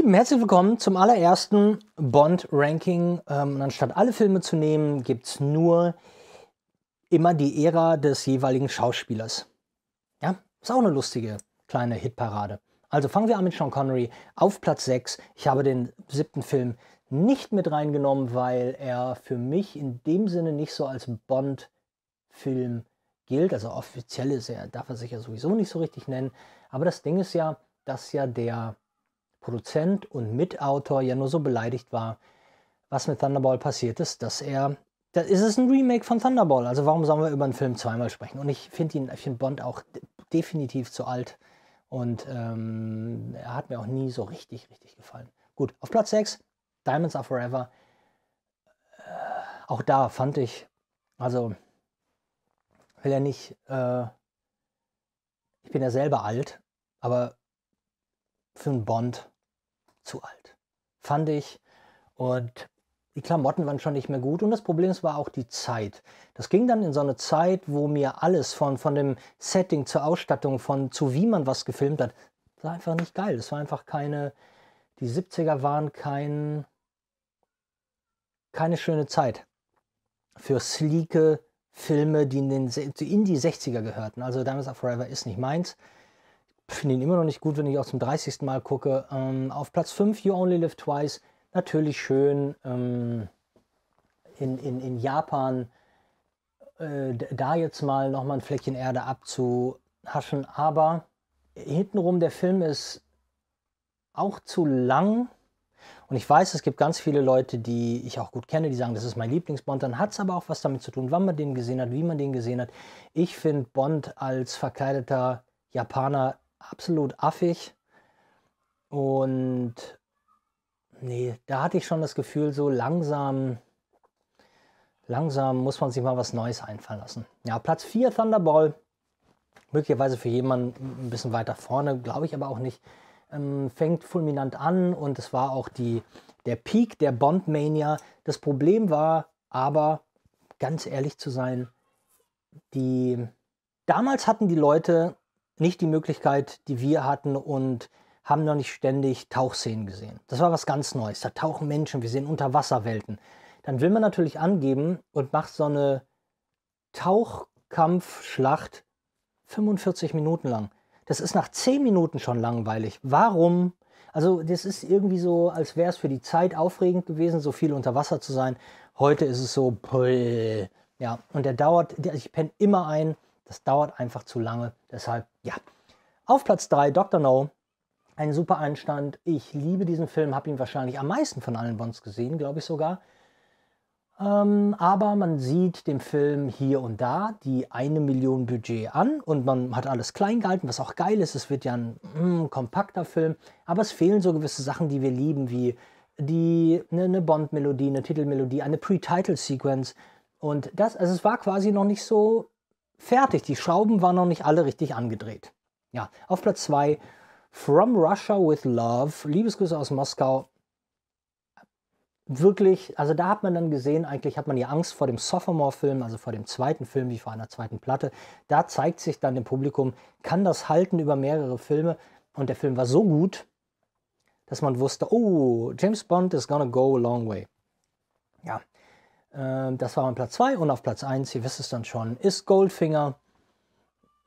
Lieben, herzlich willkommen zum allerersten Bond-Ranking. Ähm, anstatt alle Filme zu nehmen, gibt es nur immer die Ära des jeweiligen Schauspielers. Ja, ist auch eine lustige kleine Hitparade. Also fangen wir an mit Sean Connery auf Platz 6. Ich habe den siebten Film nicht mit reingenommen, weil er für mich in dem Sinne nicht so als Bond-Film gilt. Also offiziell ist er, darf er sich ja sowieso nicht so richtig nennen. Aber das Ding ist ja, dass ja der Produzent und Mitautor ja nur so beleidigt war, was mit Thunderball passiert ist, dass er. Da ist es ein Remake von Thunderball. Also warum sollen wir über einen Film zweimal sprechen? Und ich finde ihn, ich finde Bond auch definitiv zu alt. Und ähm, er hat mir auch nie so richtig, richtig gefallen. Gut, auf Platz 6, Diamonds Are Forever. Äh, auch da fand ich, also will ja nicht, äh, ich bin ja selber alt, aber für einen Bond zu alt, fand ich. Und die Klamotten waren schon nicht mehr gut und das Problem war auch die Zeit. Das ging dann in so eine Zeit, wo mir alles von, von dem Setting zur Ausstattung, von zu wie man was gefilmt hat, war einfach nicht geil. Es war einfach keine, die 70er waren kein, keine schöne Zeit für sleeke Filme, die in, den, in die 60er gehörten. Also Diamonds Are Forever ist nicht meins finde ihn immer noch nicht gut, wenn ich auch zum 30. Mal gucke. Ähm, auf Platz 5, You Only Live Twice, natürlich schön ähm, in, in, in Japan äh, da jetzt mal nochmal ein Fleckchen Erde abzuhaschen. Aber hintenrum, der Film ist auch zu lang. Und ich weiß, es gibt ganz viele Leute, die ich auch gut kenne, die sagen, das ist mein Lieblingsbond. Dann hat es aber auch was damit zu tun, wann man den gesehen hat, wie man den gesehen hat. Ich finde Bond als verkleideter Japaner absolut affig. Und nee, da hatte ich schon das Gefühl, so langsam, langsam muss man sich mal was Neues einfallen lassen. Ja, Platz 4 Thunderball. Möglicherweise für jemanden ein bisschen weiter vorne, glaube ich aber auch nicht. Ähm, fängt fulminant an und es war auch die, der Peak der Bond-Mania. Das Problem war aber, ganz ehrlich zu sein, die damals hatten die Leute nicht die Möglichkeit, die wir hatten und haben noch nicht ständig Tauchszenen gesehen. Das war was ganz Neues. Da tauchen Menschen, wir sehen Unterwasserwelten. Dann will man natürlich angeben und macht so eine Tauchkampfschlacht 45 Minuten lang. Das ist nach 10 Minuten schon langweilig. Warum? Also das ist irgendwie so, als wäre es für die Zeit aufregend gewesen, so viel unter Wasser zu sein. Heute ist es so, ja, und der dauert, ich penne immer ein. Das dauert einfach zu lange. Deshalb, ja. Auf Platz 3, Dr. No. Ein super Einstand. Ich liebe diesen Film, habe ihn wahrscheinlich am meisten von allen Bonds gesehen, glaube ich sogar. Ähm, aber man sieht dem Film hier und da die eine Million Budget an und man hat alles klein gehalten, was auch geil ist. Es wird ja ein mm, kompakter Film, aber es fehlen so gewisse Sachen, die wir lieben, wie die eine ne Bond-Melodie, eine Titelmelodie, eine Pre-Title-Sequence. Und das, also es war quasi noch nicht so fertig. Die Schrauben waren noch nicht alle richtig angedreht. Ja, auf Platz 2 From Russia with Love. Liebesgrüße aus Moskau. Wirklich, also da hat man dann gesehen, eigentlich hat man ja Angst vor dem Sophomore-Film, also vor dem zweiten Film, wie vor einer zweiten Platte. Da zeigt sich dann dem Publikum, kann das halten über mehrere Filme. Und der Film war so gut, dass man wusste, oh, James Bond is gonna go a long way. Ähm, das war mein Platz 2 und auf Platz 1, ihr wisst es dann schon, ist Goldfinger,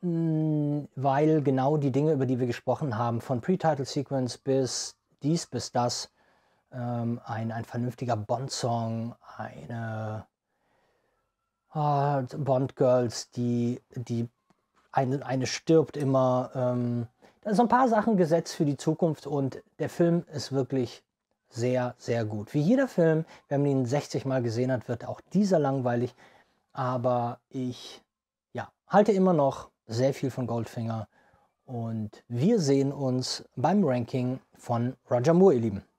mm, weil genau die Dinge, über die wir gesprochen haben, von Pre-Title Sequence bis dies, bis das, ähm, ein, ein vernünftiger Bond-Song, eine ah, Bond-Girls, die, die eine, eine stirbt immer. Ähm, da sind ein paar Sachen gesetzt für die Zukunft und der Film ist wirklich sehr, sehr gut. Wie jeder Film, wenn man ihn 60 Mal gesehen hat, wird auch dieser langweilig. Aber ich ja, halte immer noch sehr viel von Goldfinger. Und wir sehen uns beim Ranking von Roger Moore, ihr Lieben.